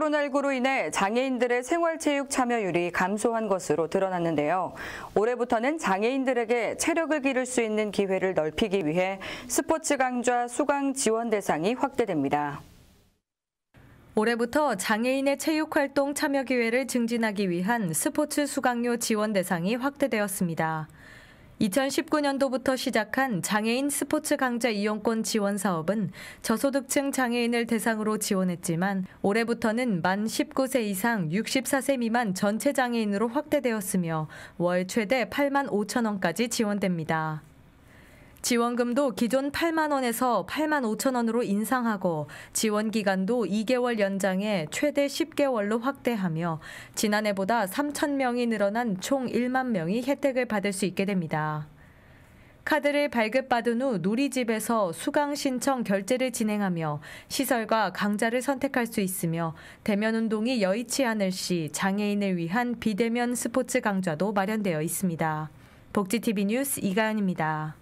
코로나19로 인해 장애인들의 생활체육 참여율이 감소한 것으로 드러났는데요. 올해부터는 장애인들에게 체력을 기를 수 있는 기회를 넓히기 위해 스포츠 강좌 수강 지원 대상이 확대됩니다. 올해부터 장애인의 체육활동 참여 기회를 증진하기 위한 스포츠 수강료 지원 대상이 확대되었습니다. 2019년도부터 시작한 장애인 스포츠 강좌 이용권 지원 사업은 저소득층 장애인을 대상으로 지원했지만 올해부터는 만 19세 이상 64세 미만 전체 장애인으로 확대되었으며 월 최대 8만 5천 원까지 지원됩니다. 지원금도 기존 8만 원에서 8만 5천 원으로 인상하고 지원 기간도 2개월 연장해 최대 10개월로 확대하며 지난해보다 3천 명이 늘어난 총 1만 명이 혜택을 받을 수 있게 됩니다. 카드를 발급받은 후 누리집에서 수강 신청 결제를 진행하며 시설과 강좌를 선택할 수 있으며 대면 운동이 여의치 않을 시 장애인을 위한 비대면 스포츠 강좌도 마련되어 있습니다. 복지TV 뉴스 이가연입니다.